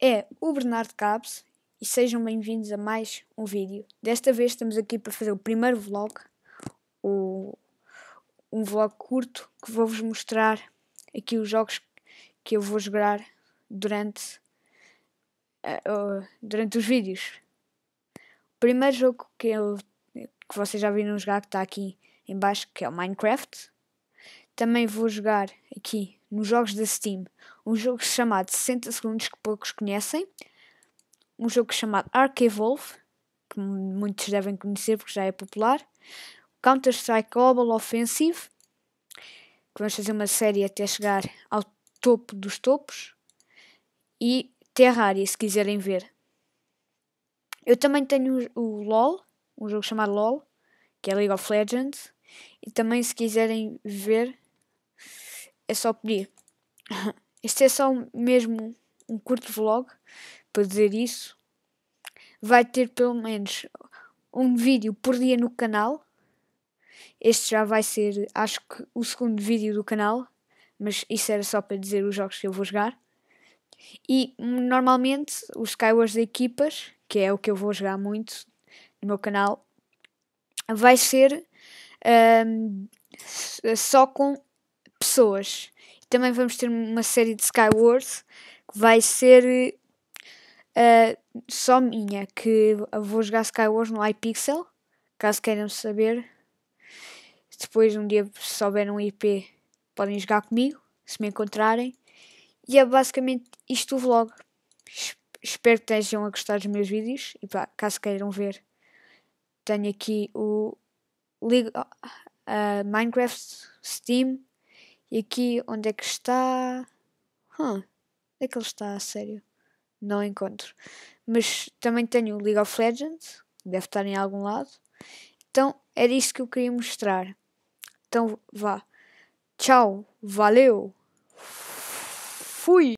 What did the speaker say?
é o Bernardo Cabos e sejam bem-vindos a mais um vídeo. Desta vez estamos aqui para fazer o primeiro vlog, o, um vlog curto que vou-vos mostrar aqui os jogos que eu vou jogar durante, uh, uh, durante os vídeos. O primeiro jogo que, eu, que vocês já viram jogar que está aqui em baixo, que é o Minecraft. Também vou jogar aqui nos jogos da Steam um jogo chamado 60 Segundos que poucos conhecem, um jogo chamado Evolve que muitos devem conhecer porque já é popular, Counter-Strike Global Offensive, que vamos fazer uma série até chegar ao topo dos topos, e Terraria, se quiserem ver. Eu também tenho o LOL, um jogo chamado LOL, que é League of Legends, e também se quiserem ver é só pedir. Este é só mesmo um curto vlog para dizer isso. Vai ter pelo menos um vídeo por dia no canal. Este já vai ser, acho que, o segundo vídeo do canal. Mas isso era só para dizer os jogos que eu vou jogar. E normalmente os Skywars de equipas, que é o que eu vou jogar muito no meu canal, vai ser um, só com pessoas. E também vamos ter uma série de Skyward que vai ser uh, só minha, que eu vou jogar Skyward no iPixel, caso queiram saber. Depois um dia se souberem um IP podem jogar comigo, se me encontrarem. E é basicamente isto o vlog. Espero que estejam a gostar dos meus vídeos e pá, caso queiram ver, tenho aqui o uh, Minecraft, Steam, e aqui, onde é que está? onde é que ele está, a sério? Não encontro. Mas também tenho o League of Legends, deve estar em algum lado. Então, era isto que eu queria mostrar. Então, vá. Tchau, valeu, fui!